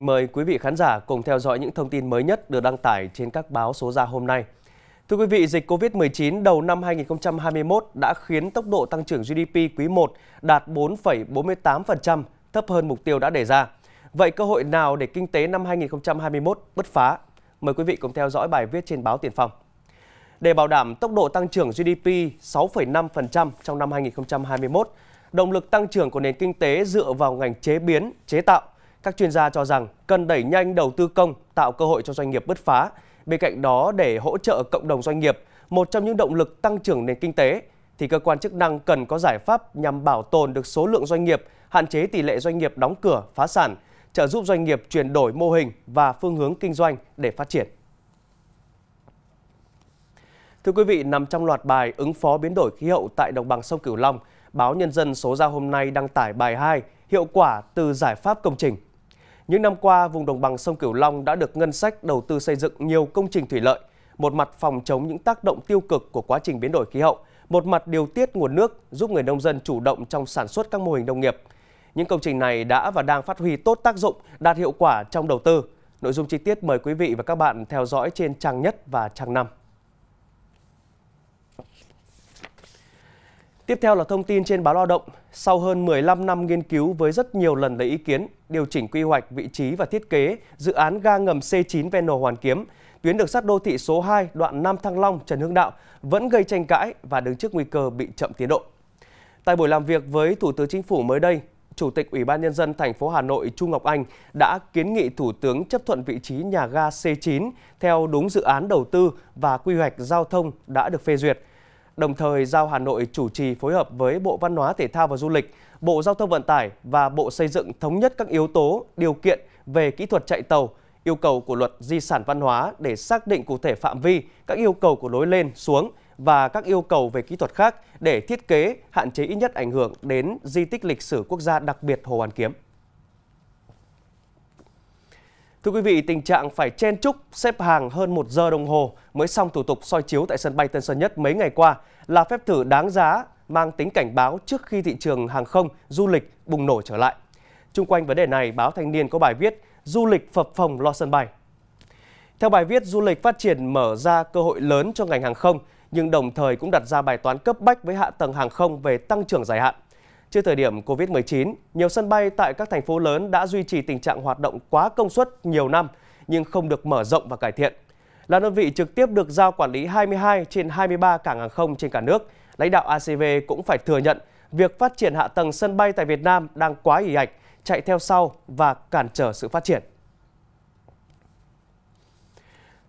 Mời quý vị khán giả cùng theo dõi những thông tin mới nhất được đăng tải trên các báo số ra hôm nay. Thưa quý vị, dịch COVID-19 đầu năm 2021 đã khiến tốc độ tăng trưởng GDP quý 1 đạt 4,48%, thấp hơn mục tiêu đã đề ra. Vậy cơ hội nào để kinh tế năm 2021 bứt phá? Mời quý vị cùng theo dõi bài viết trên báo Tiền Phong. Để bảo đảm tốc độ tăng trưởng GDP 6,5% trong năm 2021, động lực tăng trưởng của nền kinh tế dựa vào ngành chế biến, chế tạo, các chuyên gia cho rằng cần đẩy nhanh đầu tư công tạo cơ hội cho doanh nghiệp bứt phá. Bên cạnh đó để hỗ trợ cộng đồng doanh nghiệp, một trong những động lực tăng trưởng nền kinh tế thì cơ quan chức năng cần có giải pháp nhằm bảo tồn được số lượng doanh nghiệp, hạn chế tỷ lệ doanh nghiệp đóng cửa, phá sản, trợ giúp doanh nghiệp chuyển đổi mô hình và phương hướng kinh doanh để phát triển. Thưa quý vị, nằm trong loạt bài ứng phó biến đổi khí hậu tại đồng bằng sông Cửu Long, báo Nhân dân số ra hôm nay đăng tải bài 2 Hiệu quả từ giải pháp công trình những năm qua, vùng đồng bằng sông Cửu Long đã được ngân sách đầu tư xây dựng nhiều công trình thủy lợi, một mặt phòng chống những tác động tiêu cực của quá trình biến đổi khí hậu, một mặt điều tiết nguồn nước giúp người nông dân chủ động trong sản xuất các mô hình nông nghiệp. Những công trình này đã và đang phát huy tốt tác dụng, đạt hiệu quả trong đầu tư. Nội dung chi tiết mời quý vị và các bạn theo dõi trên trang nhất và trang 5. Tiếp theo là thông tin trên báo Lao động. Sau hơn 15 năm nghiên cứu với rất nhiều lần lấy ý kiến, điều chỉnh quy hoạch, vị trí và thiết kế, dự án ga ngầm C9 ven hồ Hoàn Kiếm, tuyến đường sắt đô thị số 2 đoạn Nam Thăng Long Trần Hưng Đạo vẫn gây tranh cãi và đứng trước nguy cơ bị chậm tiến độ. Tại buổi làm việc với Thủ tướng Chính phủ mới đây, Chủ tịch Ủy ban nhân dân thành phố Hà Nội Trung Ngọc Anh đã kiến nghị Thủ tướng chấp thuận vị trí nhà ga C9 theo đúng dự án đầu tư và quy hoạch giao thông đã được phê duyệt đồng thời giao Hà Nội chủ trì phối hợp với Bộ Văn hóa Thể thao và Du lịch, Bộ Giao thông Vận tải và Bộ Xây dựng thống nhất các yếu tố, điều kiện về kỹ thuật chạy tàu, yêu cầu của luật di sản văn hóa để xác định cụ thể phạm vi, các yêu cầu của lối lên, xuống và các yêu cầu về kỹ thuật khác để thiết kế hạn chế ít nhất ảnh hưởng đến di tích lịch sử quốc gia đặc biệt Hồ Hoàn Kiếm. Thưa quý vị, tình trạng phải chen chúc xếp hàng hơn 1 giờ đồng hồ mới xong thủ tục soi chiếu tại sân bay Tân Sơn Nhất mấy ngày qua là phép thử đáng giá mang tính cảnh báo trước khi thị trường hàng không, du lịch bùng nổ trở lại. Trung quanh vấn đề này, báo Thanh niên có bài viết Du lịch phập phòng lo sân bay. Theo bài viết, du lịch phát triển mở ra cơ hội lớn cho ngành hàng không, nhưng đồng thời cũng đặt ra bài toán cấp bách với hạ tầng hàng không về tăng trưởng dài hạn. Trước thời điểm COVID-19, nhiều sân bay tại các thành phố lớn đã duy trì tình trạng hoạt động quá công suất nhiều năm nhưng không được mở rộng và cải thiện. Là đơn vị trực tiếp được giao quản lý 22 trên 23 cảng hàng không trên cả nước, lãnh đạo ACV cũng phải thừa nhận việc phát triển hạ tầng sân bay tại Việt Nam đang quá ỉ ạch, chạy theo sau và cản trở sự phát triển.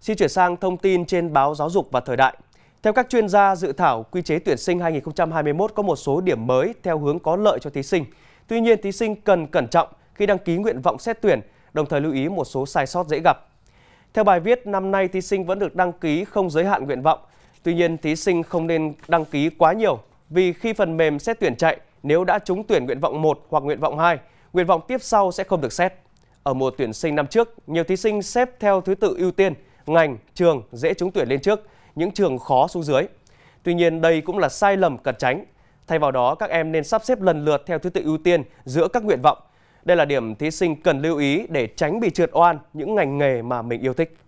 Xin chuyển sang thông tin trên báo Giáo dục và Thời đại. Theo các chuyên gia, dự thảo quy chế tuyển sinh 2021 có một số điểm mới theo hướng có lợi cho thí sinh. Tuy nhiên, thí sinh cần cẩn trọng khi đăng ký nguyện vọng xét tuyển, đồng thời lưu ý một số sai sót dễ gặp. Theo bài viết, năm nay thí sinh vẫn được đăng ký không giới hạn nguyện vọng. Tuy nhiên, thí sinh không nên đăng ký quá nhiều vì khi phần mềm xét tuyển chạy, nếu đã trúng tuyển nguyện vọng 1 hoặc nguyện vọng 2, nguyện vọng tiếp sau sẽ không được xét. Ở mùa tuyển sinh năm trước, nhiều thí sinh xếp theo thứ tự ưu tiên, ngành, trường dễ trúng tuyển lên trước – những trường khó xuống dưới. Tuy nhiên đây cũng là sai lầm cần tránh. Thay vào đó, các em nên sắp xếp lần lượt theo thứ tự ưu tiên giữa các nguyện vọng. Đây là điểm thí sinh cần lưu ý để tránh bị trượt oan những ngành nghề mà mình yêu thích.